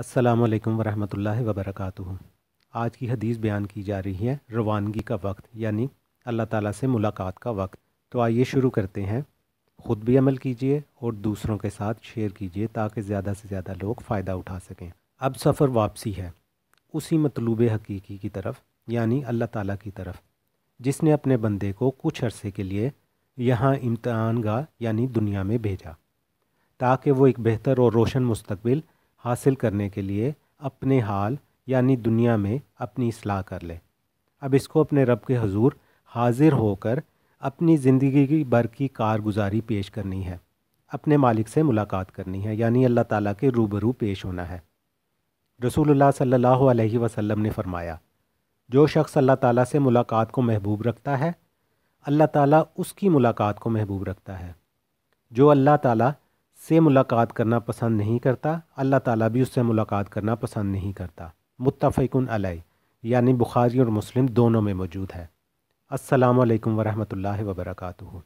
अस्सलाम वालेकुम रहमतुल्लाहि व बरकातुहू आज की हदीस बयान की जा रही है रवानगी का वक्त यानी अल्लाह ताला से मुलाकात का वक्त तो आइए शुरू करते हैं ख़ुद भी अमल कीजिए और दूसरों के साथ शेयर कीजिए ताकि ज़्यादा से ज़्यादा लोग फ़ायदा उठा सकें अब सफ़र वापसी है उसी मतलूब हकीकी की तरफ यानी अल्लाह ताला की तरफ जिसने अपने बंदे को कुछ अरसे के लिए यहाँ इम्तहान गाह यानी दुनिया में भेजा ताकि वो एक बेहतर और रोशन मुस्तबिल हासिल करने के लिए अपने हाल यानी दुनिया में अपनी असलाह कर ले अब इसको अपने रब के हजूर हाजिर होकर अपनी ज़िंदगी की भर की कारगुजारी पेश करनी है अपने मालिक से मुलाकात करनी है यानी अल्लाह ताला के रूबरू पेश होना है रसूलुल्लाह सल्लल्लाहु अलैहि वसल्लम ने फरमाया जो शख्स अल्लाह ताला से मुलाकात को महबूब रखता है अल्लाह ताला उसकी मुलाकात को महबूब रखता है जो अल्लाह ताला से मुलाकात करना पसंद नहीं करता अल्लाह ताला भी उससे मुलाकात करना पसंद नहीं करता मुतफ़िकन अलई यानी बुखारी और मुस्लिम दोनों में मौजूद है असलकम वरहमल वबरकू